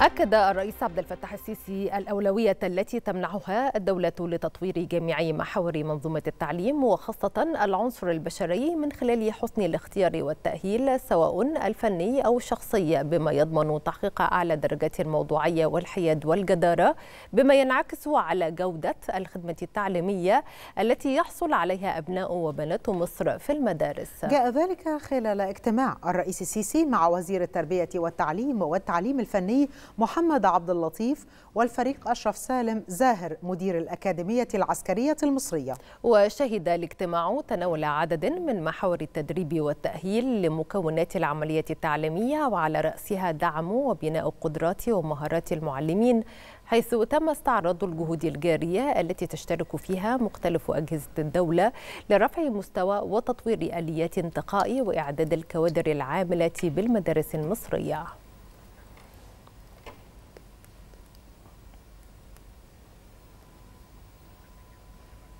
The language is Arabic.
أكد الرئيس عبد الفتاح السيسي الأولوية التي تمنحها الدولة لتطوير جميع محاور منظومة التعليم وخاصة العنصر البشري من خلال حسن الاختيار والتأهيل سواء الفني أو الشخصي بما يضمن تحقيق أعلى درجات الموضوعية والحياد والجدارة بما ينعكس على جودة الخدمة التعليمية التي يحصل عليها أبناء وبنات مصر في المدارس جاء ذلك خلال اجتماع الرئيس السيسي مع وزير التربية والتعليم والتعليم الفني محمد عبد اللطيف والفريق أشرف سالم زاهر مدير الأكاديمية العسكرية المصرية وشهد الاجتماع تناول عدد من محاور التدريب والتأهيل لمكونات العملية التعليمية وعلى رأسها دعم وبناء قدرات ومهارات المعلمين حيث تم استعراض الجهود الجارية التي تشترك فيها مختلف أجهزة الدولة لرفع مستوى وتطوير آليات انتقاء وإعداد الكوادر العاملة بالمدارس المصرية